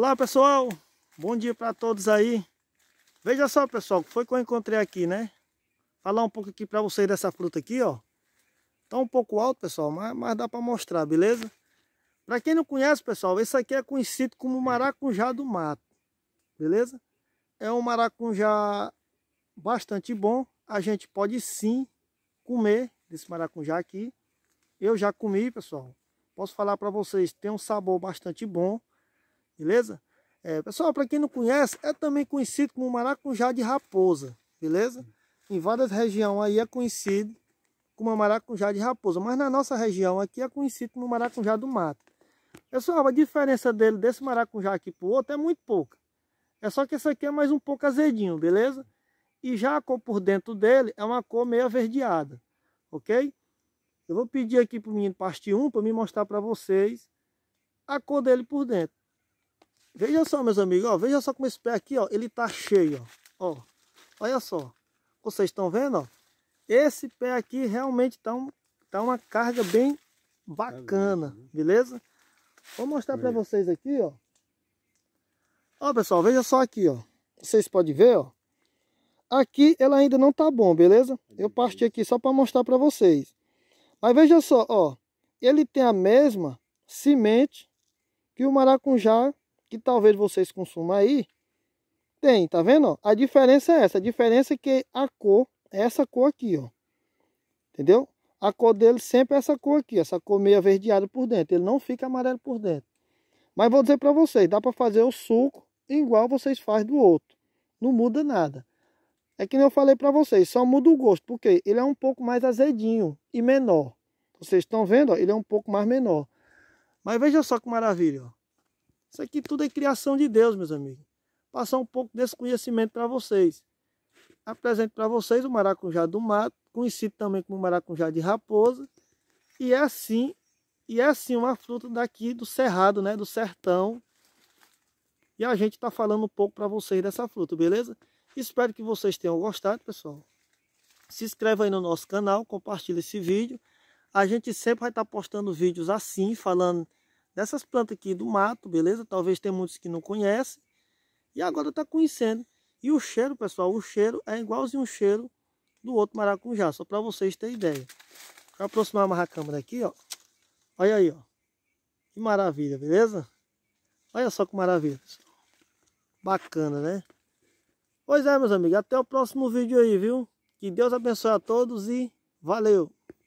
Olá pessoal, bom dia para todos aí. Veja só pessoal, foi que eu encontrei aqui, né? Falar um pouco aqui para vocês dessa fruta aqui, ó. Tá um pouco alto pessoal, mas, mas dá para mostrar, beleza? Para quem não conhece pessoal, esse aqui é conhecido como maracujá do mato, beleza? É um maracujá bastante bom, a gente pode sim comer desse maracujá aqui. Eu já comi pessoal, posso falar para vocês, tem um sabor bastante bom beleza? É, pessoal, para quem não conhece, é também conhecido como maracujá de raposa, beleza? Em várias regiões aí é conhecido como maracujá de raposa, mas na nossa região aqui é conhecido como maracujá do mato. Pessoal, a diferença dele, desse maracujá aqui o outro, é muito pouca. É só que esse aqui é mais um pouco azedinho, beleza? E já a cor por dentro dele é uma cor meio averdeada, ok? Eu vou pedir aqui para o menino parte 1 para me mostrar para vocês a cor dele por dentro. Veja só, meus amigos, ó, veja só como esse pé aqui, ó, ele tá cheio, ó. ó olha só, vocês estão vendo, ó. Esse pé aqui realmente tá, um, tá uma carga bem bacana, né? beleza? Vou mostrar para vocês aqui, ó. Ó, pessoal, veja só aqui, ó. Vocês podem ver, ó. Aqui ela ainda não tá bom, beleza? Eu parti aqui só para mostrar para vocês. Mas veja só, ó. Ele tem a mesma semente que o maracujá que talvez vocês consumam aí, tem, tá vendo? A diferença é essa. A diferença é que a cor é essa cor aqui, ó. Entendeu? A cor dele sempre é essa cor aqui, essa cor meio averdeada por dentro. Ele não fica amarelo por dentro. Mas vou dizer para vocês, dá para fazer o suco igual vocês fazem do outro. Não muda nada. É que nem eu falei para vocês, só muda o gosto, porque ele é um pouco mais azedinho e menor. Vocês estão vendo? Ó, ele é um pouco mais menor. Mas veja só que maravilha, ó. Isso aqui tudo é criação de Deus, meus amigos. Passar um pouco desse conhecimento para vocês. Apresento para vocês o maracujá do mato, conhecido também como maracujá de raposa. E é assim, e é assim uma fruta daqui do cerrado, né, do sertão. E a gente está falando um pouco para vocês dessa fruta, beleza? Espero que vocês tenham gostado, pessoal. Se inscreva aí no nosso canal, compartilhe esse vídeo. A gente sempre vai estar tá postando vídeos assim, falando dessas plantas aqui do mato, beleza? Talvez tem muitos que não conhecem e agora está conhecendo. E o cheiro, pessoal, o cheiro é igualzinho o cheiro do outro maracujá, só para vocês terem ideia. Vou aproximar mais a câmera aqui, ó. Olha aí, ó. Que maravilha, beleza? Olha só que maravilha. Bacana, né? Pois é, meus amigos, até o próximo vídeo aí, viu? Que Deus abençoe a todos e valeu!